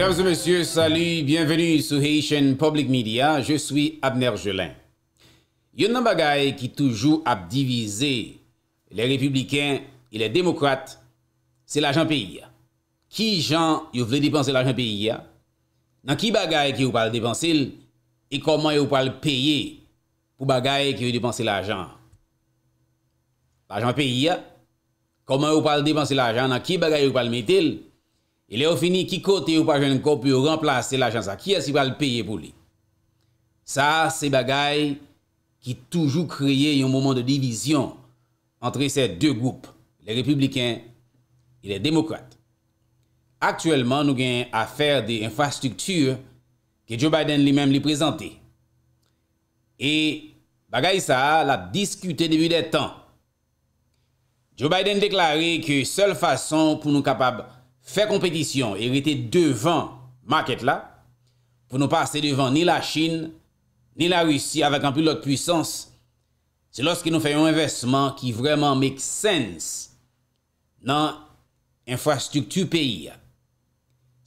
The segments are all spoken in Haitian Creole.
Mesdames et messieurs, salu, bienvenu sou Haitian Public Media. Je sou Abner Jelin. Yon nan bagay ki toujou ap divize le republiken e le demokrate, se l'ajan peyi ya. Ki jan yon vle dipanse l'ajan peyi ya? Nan ki bagay ki yon pal depanse il? E koman yon pal peyi pou bagay ki yon dipanse l'ajan? L'ajan peyi ya. Koman yon pal depanse l'ajan? Nan ki bagay yon pal metil? E le ou fini ki kote ou pa jen kope ou remplase la jansa. Ki yasi pa l'peye pou li? Sa, se bagay ki toujou kreye yon moumon de divizyon entre se dwe goup, le republiken et le demokrate. Aktuellement, nou gen afer de infrastruktur ke Joe Biden li menm li prezante. E bagay sa, la diskute debi de tan. Joe Biden deklare ki seul fason pou nou kapab fè kompetisyon, erite devan market la, pou nou pase devan ni la Chin, ni la Rusi, avak anpil lot pwisans, se loske nou fè yon investman ki vreman make sens nan infrastruktu peyi.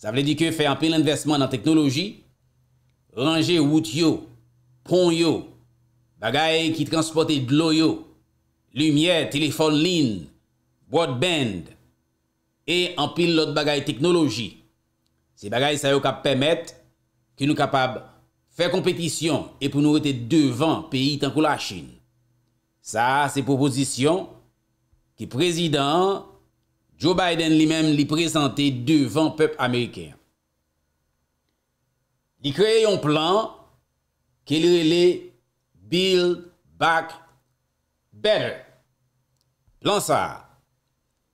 Sa vle di ke fè anpil investman nan teknoloji, ranger wout yo, pon yo, bagay ki transporte dlo yo, lumiè, telefon lin, broadband, E an pil lot bagay teknoloji. Se bagay sa yo ka pemet ki nou kapab fe kompetisyon e pou nou ete devan peyi tankou la chine. Sa se proposisyon ki prezident Joe Biden li mem li prezante devan pep Amerike. Li kreye yon plan ke li rele Build Back Better. Plan sa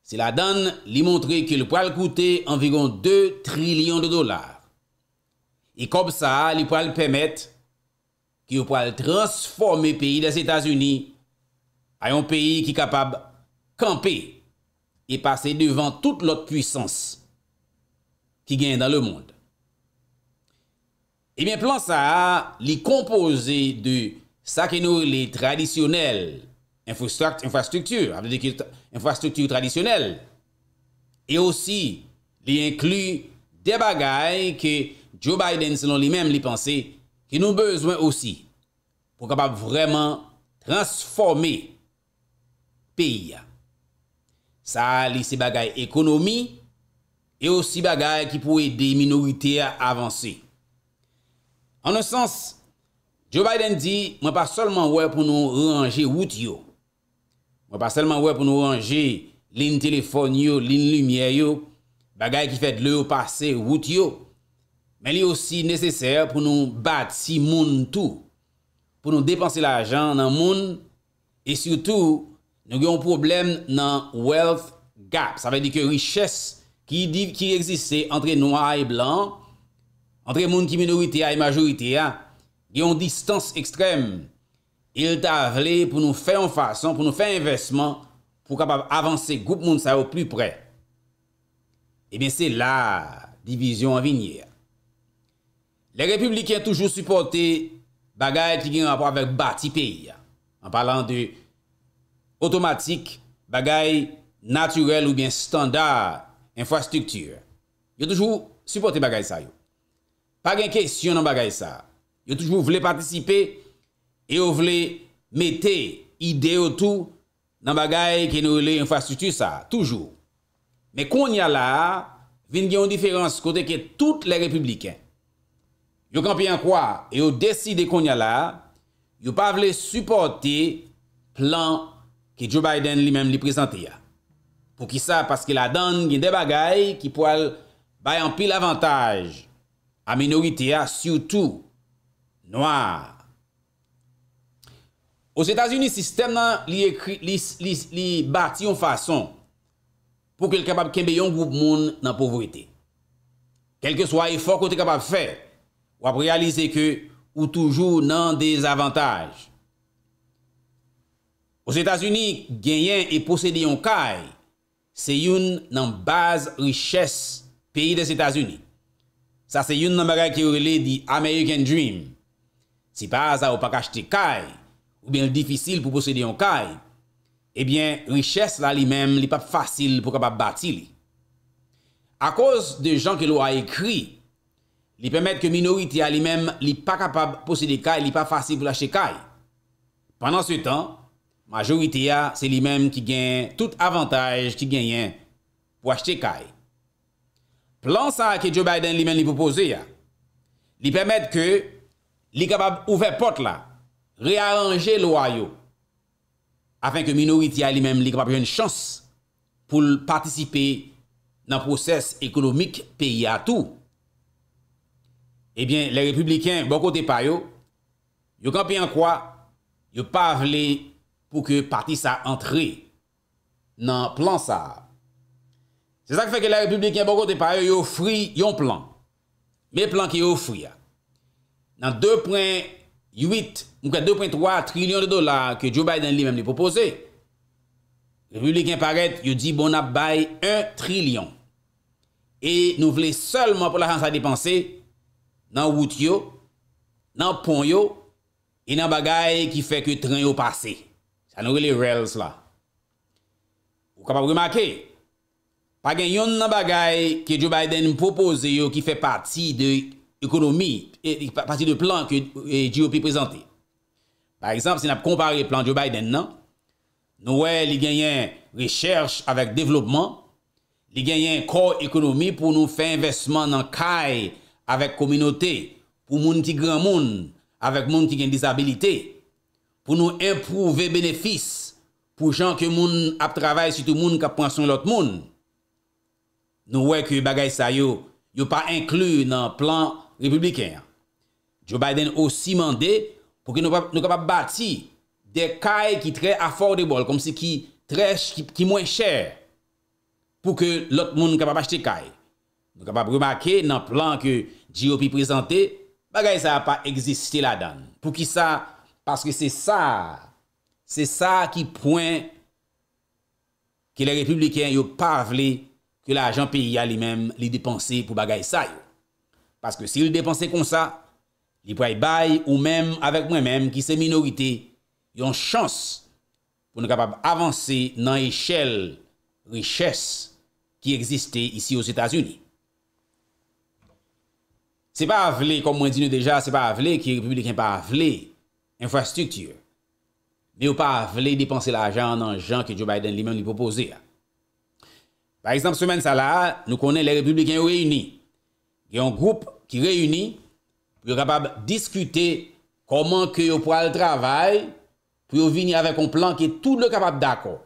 Se la dan li montre ki yo pou al koute environ 2 trilyon de dolar. E kob sa li pou al pemet ki yo pou al transforme peyi das Etats-Unis a yon peyi ki kapab kampe e pase devan tout lot puissance ki gen dan le moun. Ebyen plan sa li kompoze de sa ke nou li tradisyonel infrastruktur, ap de dekil... infrastruktur tradisyonel e osi li inklu de bagay ke Joe Biden selon li mem li panse ki nou bezwen osi pou kapap vreman transforme peya. Sa li se bagay ekonomi e osi bagay ki pou edi minorite avanse. An nou sens, Joe Biden di, mwen pa solman wè pou nou ranger wout yo Mwen pa selman wè pou nou anje lin telefon yo, lin lumye yo, bagay ki fèd lè ou pase wout yo. Men li yo si nesesèr pou nou bat si moun tou, pou nou depanse la ajan nan moun, e syoutou nou gè yon problem nan wealth gap. Sa vè di ke richès ki rezise entre noir et blanc, entre moun ki minorité a et majorité a, gè yon distance ekstreme. il ta vle pou nou fè an fason, pou nou fè investman, pou kapap avanse goup moun sa yo pli pre. E eh ben se la divizyon an vinye. Le republikan toujou supporte bagay ki gen an apwa vek bati peya. An palan de otomatik, bagay naturel ou ben standar infrastruktur. Yo toujou supporte bagay sa yo. Pag en kesyon an bagay sa. Yo toujou vle patisipe E yo vle mette ide yo tou nan bagay ki nou le yon fwa sutu sa, toujou. Me konya la, vin gen yon diferans kote ke tout le republiken. Yo kampi an kwa, e yo deside konya la, yo pa vle suporti plan ki Joe Biden li menm li prezante ya. Pou ki sa, paske la dan gen de bagay ki pou al bayan pil avantaj a minorite ya sutu noyar. Os Etats-Unis, sistem nan li bati yon fason pou ke l kapab kembe yon goup moun nan povrite. Kelke swa e fok ou te kapab fè, wap realize ke ou toujou nan dezavantaj. Os Etats-Unis, genyen e posedi yon kay, se yon nan baz riches peyi de Etats-Unis. Sa se yon nan mera ki ou rele di American Dream. Ti paza ou pak achte kay, ou bien le difisil pou posede yon kay, e eh bien, riches la li men li pa fasil pou kapab bati li. A koz de jan ke lo a ekri, li pemet ke minorite a li men li pa kapab posede kay, li pa fasil pou lache kay. Pendan se tan, majorite a, se li men ki gen tout avantaj ki genyen pou lache kay. Plan sa ke Joe Biden li men li pou pose ya, li pemet ke li kapab ouve pot la re-arrange lwa eh bon yo, afin ke minoriti a li mem li kapap jen chans pou l-partisipe nan proses ekonomik peyi atou. Ebyen, le republiken bon kote payo, yo kampi an kwa, yo pavle pou ke parti sa antre nan plan sa. Se sa ke feke le republiken bon kote payo, yo fri yon plan. Me plan ki yo fri ya. Nan dè pren, Yowit, nou ka 2.3 trilyon de dolar ke Joe Biden li mem li propose. Republikan paret, yow di bon ap bay 1 trilyon. E nou vle selman pou la chansa depanse nan wout yo, nan pon yo, e nan bagay ki fe ke tren yo pase. Sa nou re le rels la. Ou ka pa brimake, paken yon nan bagay ke Joe Biden propose yo ki fe pati de ekonomi, pati de plan ki diyo pi prezante. Par exemple, si na p kompari plan diyo Biden nan, nou we li genyen recherche avèk devlopman, li genyen kor ekonomi pou nou fe investman nan kaj avèk kominote, pou moun ki gran moun, avèk moun ki gen disabilite, pou nou improuve benefis, pou jan ki moun ap travay si tou moun kap pransyon lot moun. Nou we ki bagay sa yo, yo pa inklu nan plan Republiken, Joe Biden osi mande pou ki nou kapap bati de kay ki tre a for de bol, kom se ki tre ki mwen chè pou ke lot moun kapap achete kay. Nou kapap remake nan plan ke J.O.P. prezante, bagay sa pa egziste la dan. Pou ki sa, paske se sa, se sa ki poen ki le republiken yo pavle ki la ajan piya li men li depanse pou bagay sa yo. Paske si li depanse kon sa, li pou ay bay ou menm avèk mwen menm ki se minorite yon chans pou nou kapab avanse nan eshel reches ki existè isi os Etats-Unis. Se pa avle, kom mwen di nou deja, se pa avle ki republikan pa avle infrastruktur, mi ou pa avle depanse la jan nan jan ki Joe Biden li menm li popose. Par exemple, semen sa la, nou konen le republikan ou reyni. Il y a un groupe qui réunit pour capable discuter comment que yo pour le travail pour venir avec un plan qui est tout le capable d'accord.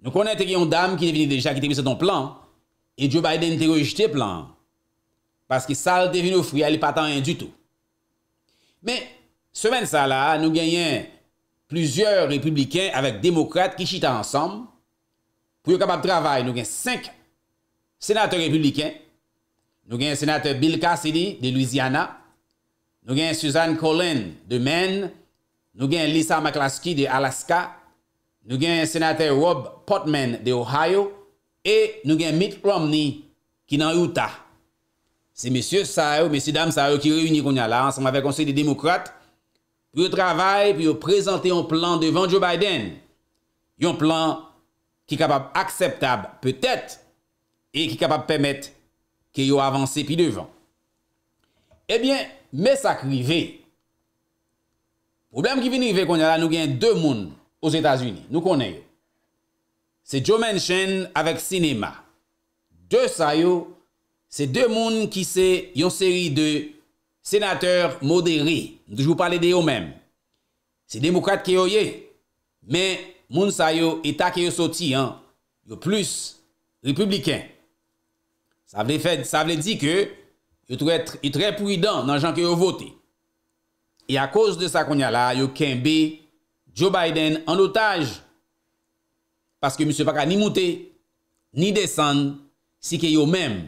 Nous connaissons une dame qui est venue déjà qui était ton plan et Joe Biden a rejeté plan parce que ça est venu fruit, elle pas tant rien du tout. Mais semaine ça là nous gagnons plusieurs républicains avec démocrates qui chitent ensemble pour capable travailler nous gagnons cinq sénateurs républicains Nou gen senatèr Bill Cassidy de Louisiana, nou gen Suzanne Colin de Maine, nou gen Lisa McClaskey de Alaska, nou gen senatèr Rob Potman de Ohio, e nou gen Mitt Romney ki nan Utah. Se mèsyè Sao, mèsyè Dam Sao ki reyouni konya la, ansan mèvek konsey de demokrate, pou yo travay, pou yo prezante yon plan de Vanjo Biden, yon plan ki kapab akseptab, petèt, e ki kapab pèmèt, ke yo avanse pi devan. Ebyen, eh mes akri ve, problem ki vini ve kwenye la, nou gen dè moun ouz Etats-Unis, nou kwenye yo. Se Joe Manchin avek sinema, dè sa yo, se dè moun ki se yon seri de senateur modere, nou jwou pale de yo menm. Se demokrate ke yo ye, men moun sa yo, etat ke yo soti, yo plus republiken. Sa vle di ke yo tre prudent nan jan ke yo vote. E a koz de sa konya la, yo kenbe Joe Biden an otaj. Paske M. Faka ni mute, ni desen, si ke yo men,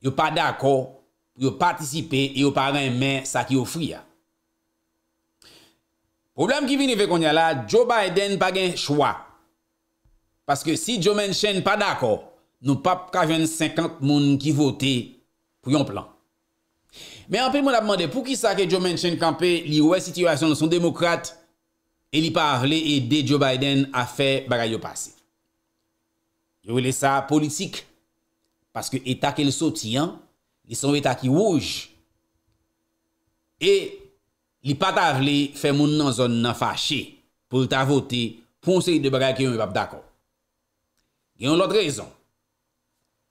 yo pa dako, yo patisipe, yo pa ren men sa ki yo friya. Problem ki vin e fe konya la, Joe Biden pa gen chwa. Paske si Joe men chen pa dako, Nou pap kajen 50 moun ki vote pou yon plan. Me anpe moun ap mande pou ki sa ke Joe Manchin kampe li ouwe situasyon nou son demokrate e li pavle e de Joe Biden a fe bagay yo pase. Yo wile sa politik. Paske etake l soti an, li son etake wouj. E li patavle fe moun nan zon nan fache pou ta vote pou se yon bagay ki yon yon pap dako. Yon lot rezon.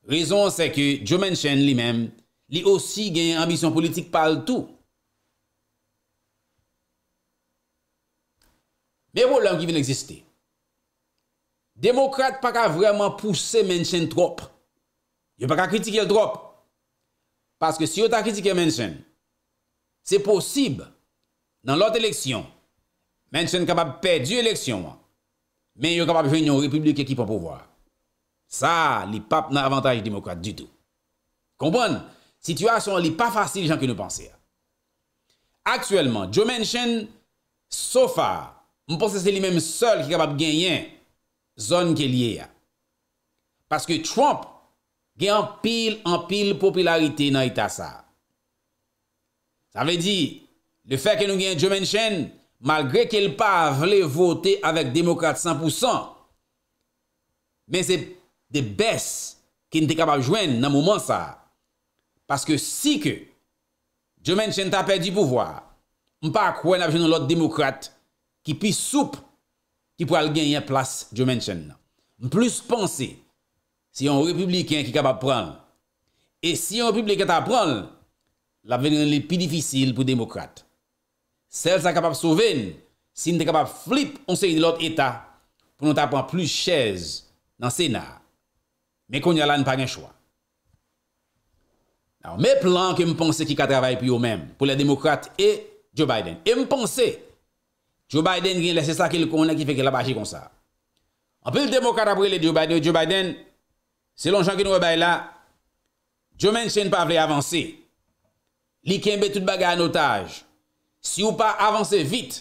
Rezon se ke Joe Manchin li men, li osi gen ambisyon politik pal tou. Men wou lèm ki ven eksiste. Demokrate pa ka vreman pousse Manchin trop. Yo pa ka kritike l trop. Paske si yo ta kritike Manchin, se posib nan lote leksyon, Manchin kapab pe diyo leksyon, men yo kapab ven yon republikè ki pa pouvoar. Sa li pap nan avantaj demokrate du tout. Kompon, sitwasyon li pa fasil jan ke nou panse a. Aksuellement, Joe Manchin, so far, mponsese li menm sol ki kapap genyen zon ke liye a. Paske Trump gen an pil an pil popularite nan ita sa. Sa vè di, le fè ke nou gen Joe Manchin, malgre ke l pa vle vote avèk demokrate 100%, men se pavote de bes ki n te kapap jwen nan mouman sa. Paske si ke Jomenschen ta perdi pouvoar, m pa kwen ap jwen nou lot demokrat ki pi soupe ki pou al gen yon plas Jomenschen nan. M plus ponse si yon republiken ki kapap pran e si yon republiken ta pran la venen li pi difisil pou demokrat. Sel sa kapap souven si n te kapap flip on se yon lot eta pou nou ta pran plus chez nan sena Mè konya lan pa gen chwa. Mè plan ke mponse ki ka travay pou yo mèm pou la demokrate e Joe Biden. E mponse, Joe Biden gen lese sa ki lè konè ki fè ki la bachè kon sa. Anpè lè demokrate apre lè Joe Biden, Joe Biden, se lon chan ki nou wè bay la, Joe men chen pa vè avansè. Li ken bè tout bagay an otaj. Si yo pa avansè vit,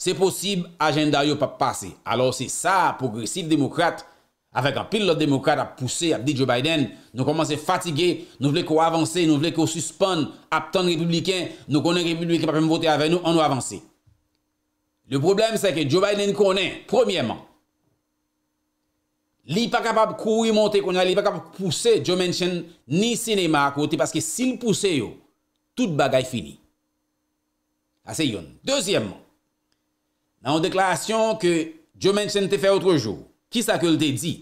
se posib agenda yo pa pase. Alors se sa, progresif demokrate, Afèk an pil lot demokat ap pousse, ap di Joe Biden, nou komanse fatige, nou vle kou avanse, nou vle kou suspon ap ton republiken, nou konen republiken pa pou mvote ave nou, an nou avanse. Le probleme se ke Joe Biden konen, premièman, li pa kapab kou yi monte konen, li pa kapab pousse Joe Manchin ni sinema akote, paske sil pousse yo, tout bagay fini. Ase yon. Dezyèmman, nan deklarasyon ke Joe Manchin te fè otro jou, ki sa ke l te di.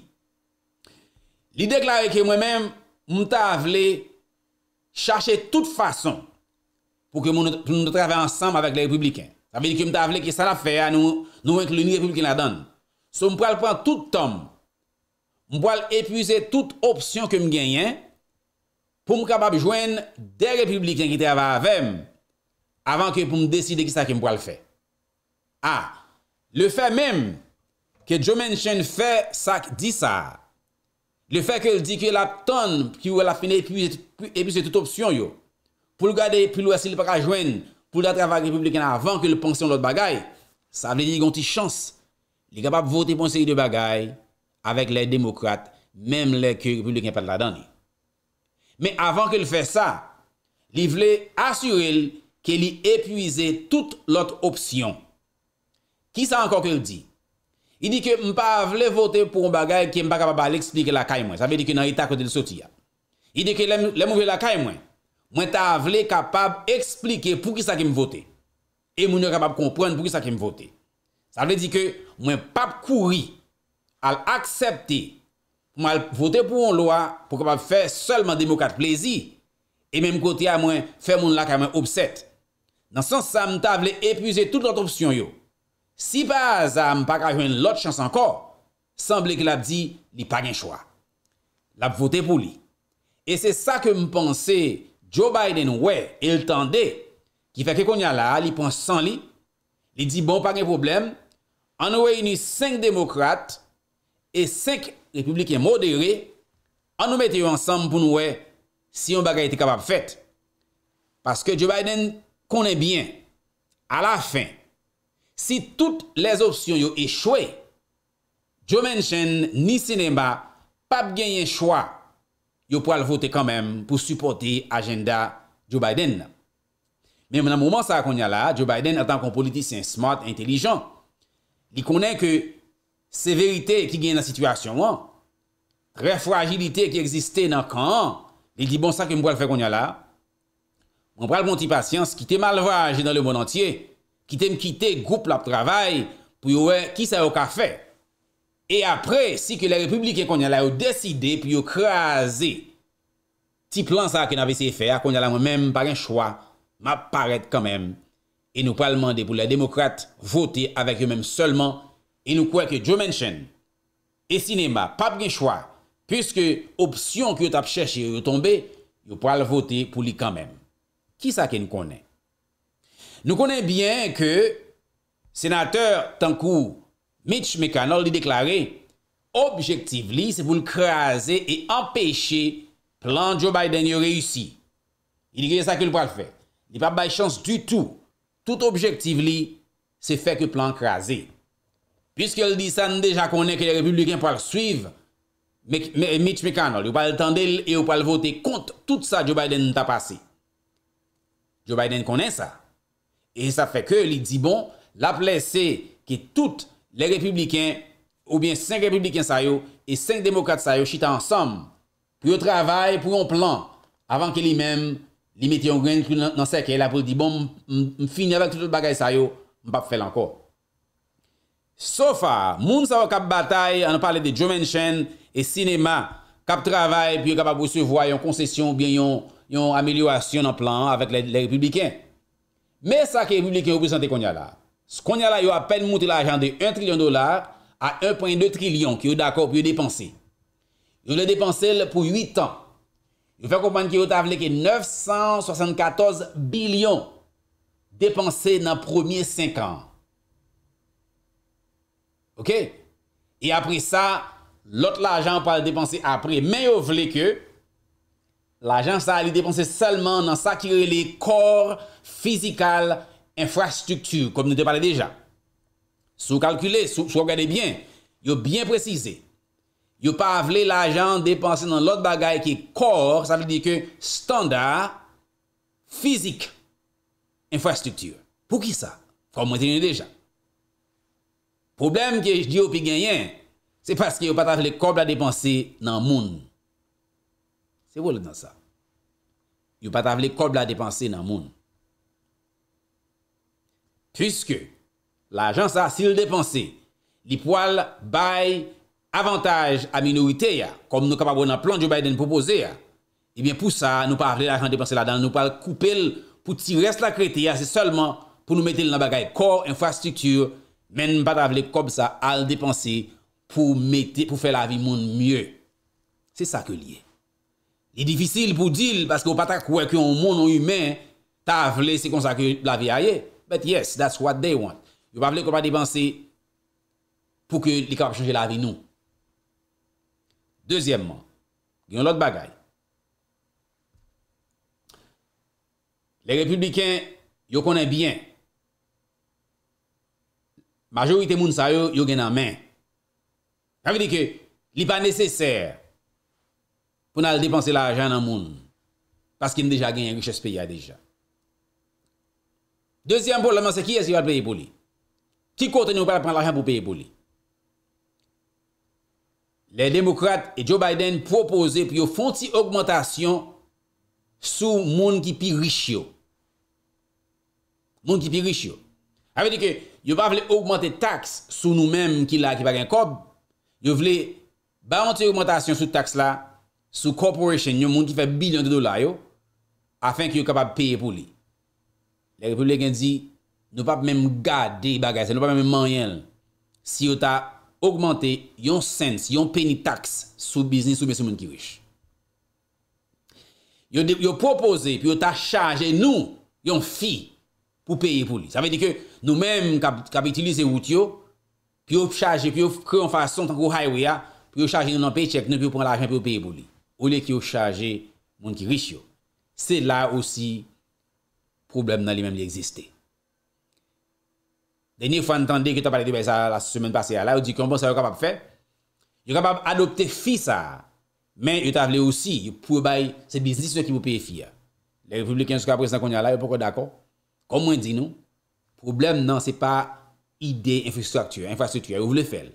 Li deklari ke mwen men, mwen ta avle chache tout fason pou ke moun nou trave ansam avak le republiken. Sa ve di ke mwen ta avle ki sa la fe, nou vwen ki louni republiken la don. So mwen pou al pran tout tom, mwen pou al epuze tout opsyon ke mwen genyen, pou mwen kabab jwen de republiken ki te avavem avan ke mwen deside ki sa ke mwen pou al fe. A, le fe men mwen yo men chen fe sak di sa le fe ke l di ke la ton ki ou la fene epi epi se tout opsyon yo pou l gade epi l wese l para jwen pou l atrafa republikan avan ke l ponsyon lot bagay sa vle di yon ti chans li gapap vote ponsyon lot bagay avek le demokrate mem le ke republikan pat la dani me avan ke l fe sa li vle asuril ke li epuize tout lot opsyon ki sa ankon ke l di I di ke m pa avle vote pou yon bagay ki m pa kapab al eksplike lakay mwen. Sa be di ke nan ita kote l soti ya. I di ke lèm ouve lakay mwen. Mwen ta avle kapab eksplike pou ki sa kem vote. E moun yo kapab kompwen pou ki sa kem vote. Sa be di ke mwen pap kouri al aksepti mwen al vote pou yon loa pou kapab fe solman demokat plezi. E mèm kote ya mwen fe moun lakay mwen obset. Nan sens sa mwen ta avle epize tout l ot opsyon yo. Si pa a zan m pa kajwen lot chans anko, sanble ki la di li pa gen chwa. La pvote pou li. E se sa ke m panse Joe Biden we, el tande ki feke kon ya la, li pan san li, li di bon pa gen problem, an nou we yon yon 5 demokrate, e 5 republiken modere, an nou mette yon ansam pou nou we, si yon bagay te kapap fet. Paske Joe Biden konen bien, a la fin, Si tout les opsyon yo e chwe, Joe Manchin ni sin en ba pap genye chwa, yo pou al vote kan men pou supporte agenda Joe Biden. Men nan mouman sa kon ya la, Joe Biden atan kon politisyen smart, intelijan. Li konen ke severite ki genye nan situasyon an, refragilite ki egziste nan kan an, li di bon sa ke mouman fe kon ya la, moun pral konti pasyans ki te malvaje nan le moun antye. Kite m kite, goup la p travay, pou yo wè ki sa yo ka fè. E apre, si ke le republiken konye la yo deside, pou yo krasi. Ti plan sa ke nan ve se fè, a konye la mwen mèm par en chwa, ma paret kan mèm. E nou pal mande pou la demokrate vote avèk yo mèm solman. E nou kwa ke Joe Manchin, e si ne ma pa pre chwa, pwiske opsyon ki yo tap chèche yo retombe, yo pal vote pou li kan mèm. Ki sa ke nou konèm? Nous connaissons bien que sénateur Tankou Mitch McConnell a déclaré objectivement c'est pour le craser et empêcher plan Joe Biden de réussir. Il dit que ça qu'il peut le faire. Il pas de chance du tout. Tout objectif c'est faire que plan craser. Puisqu'il dit ça, nous déjà connaît que les républicains peuvent suivre Mitch McConnell. Ils le tendre et pas le voter contre tout ça Joe Biden pas passé. Joe Biden connaît ça. E sa fe ke li di bon, la ple se ke tout le republiken ou bien 5 republiken sa yo e 5 demokat sa yo chita ansam pou yo travay pou yon plan avan ke li men li meti yon gren kou nan seke la pou di bon m fini avak tout le bagay sa yo, m pa pou fel anko. So fa, moun sa wak ap batay an ap pale de Joe Manchin e sinema kap travay pou yo kap ap wesevwa yon konsesyon ou bien yon amelyoasyon an plan avak le republiken. Men sa ke yon vleke yon pwesante konya la, skonya la yon apen mouti l'ajan de 1 trilyon dolar a 1.2 trilyon ki yon d'akop yon depansi. Yon lè depansi lè pou 8 an. Yon fèk kompany ki yon ta vleke 974 bilion depansi nan premier 5 an. Ok? Yon apre sa, lòt l'ajan pa lè depansi apre, men yon vleke yon. La jan sa li depanse selman nan sakire li kor fizikal infrastruktur kom nou te pale deja. Sou kalkule, sou kade bien. Yo bien precize. Yo pa vle la jan depanse nan lot bagay ki kor, sa vle di ke standar fizik infrastruktur. Pou ki sa? Kom nou te pale deja. Problem ki j di yo pi genyen, se paske yo pa tra vle kor la depanse nan moun. Se vo le nan sa. Yo pat avle kob la depanse nan moun. Fiske, la jan sa, si le depanse, li po al bay avantaj a minorite ya, kom nou kap abou nan plan di ou bay den popoze ya, ebyen pou sa, nou pa avle la jan depanse la dan, nou pa al koupe l, pou ti res la krete ya, se seulement pou nou mette l nan bagay kor infrastruktur, men pat avle kob sa al depanse pou mette, pou fe la vi moun moun mye. Se sa ke liye. Li difisil pou dil, paske ou patak kwek yon moun ou yumen, ta avle se konsakye la vi a ye. But yes, that's what they want. Yon pa avle kwen pa dipansi pou ke li kap chanje la vi nou. Dezyemman, yon lot bagay. Le republiken, yon konen bien. Majorite moun sa yo, yon gen nan men. Ta vi di ke, li pa neseser pou nan al depanse la ajan nan moun, paske yon deja gen yon riches pe ya deja. Dezyan pou laman se ki yon se yon ap paye pou li? Ki konten yon pa ap pren la ajan pou paye pou li? Le demokrate e Joe Biden propose pou yon fonti augmentation sou moun ki pi rich yo. Moun ki pi rich yo. Avedi ke, yon pa vle augmente tax sou nou menm ki la ki pa gen kob, yon vle ba monti augmentation sou tax la, sou korporasyon yon moun ki fè bilyon de dola yo, afen ki yon kapap paye pou li. Le republikan di, nou pa mèm gade bagayse, nou pa mèm man yel, si yon ta augmentè yon sens, yon peni taks, sou biznis, sou besi moun ki wèch. Yon proposè, pi yon ta chaje nou, yon fi pou paye pou li. Sa vè di ke nou mèm kapitilize wout yo, pi yon chaje, pi yon kre yon fason tanko highway ya, pi yon chaje yon an pechek, nou pi yon pren l'ajen pou paye pou li. Ou le ki ou chaje moun ki rish yo. Se non, la ou si problem nan li men li egziste. Deni fwa ntande ki yo tapal debe sa la semen pase ya la, ou di konpon se yo kapap fe, yo kapap adopte fi sa, men yo taveli ou si, yo pou bay se bizis se ki pou pe fi ya. Le republikan sou ka preznan kon ya la, yo poko dako. Komo yon di nou? Problem nan se pa ide infrastrukture, infrastrukture ou vle fel.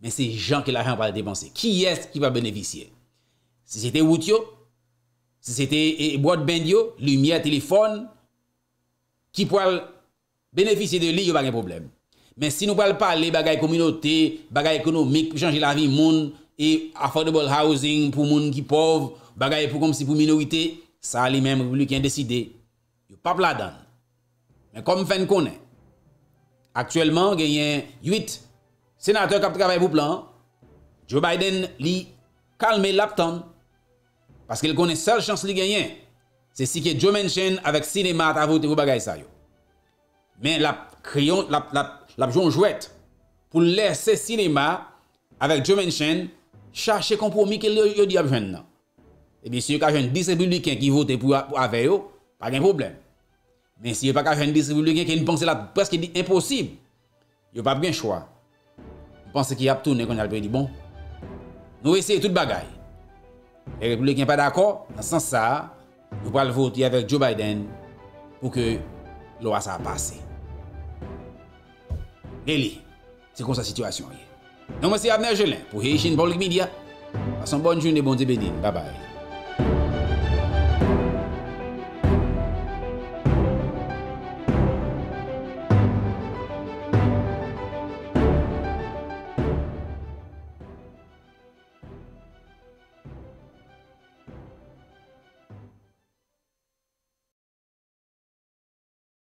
Men se jan ke la jan pa de dépense. Ki yes ki pa beneficye? Si se te wout yo, si se te ebouad bend yo, lumiè, telefon, ki pou al benefisye de li yo bagen problem. Men si nou pou al pale bagay kominote, bagay ekonomik, pou chanje la vi moun, e affordable housing pou moun ki pov, bagay pou komsi pou minorite, sa li menmou li kwen deside. Yo papla dan. Men kom fen konen. Aktuellement genyen 8 senatèr kap trabè pou plan, Joe Biden li kalme lap tanm. Paske l konen sel chans li genyen. Se si ke Joe Manchen avek sinema ta vote pou bagay sa yo. Men la pjonjouet pou lese sinema avek Joe Manchen chache kompromi ke li yo di apjen nan. Ebi si yo kajen disrebuliken ki vote pou aveyo, pa gen problem. Men si yo pa kajen disrebuliken ki yon pense la preske di imposib, yo pa gen chwa. Pense ki ap toune konen apwen di bon. Nou ese tout bagay. E republikan pa d'akor, nan sans sa, nou pa l'voti avèk Joe Biden pou ke lò a sa apase. Beli, se kon sa situasyon ye. Nan mwen si Avner Jelin pou Heyshin Public Media. A son bon joun de bon zibedin. Babay.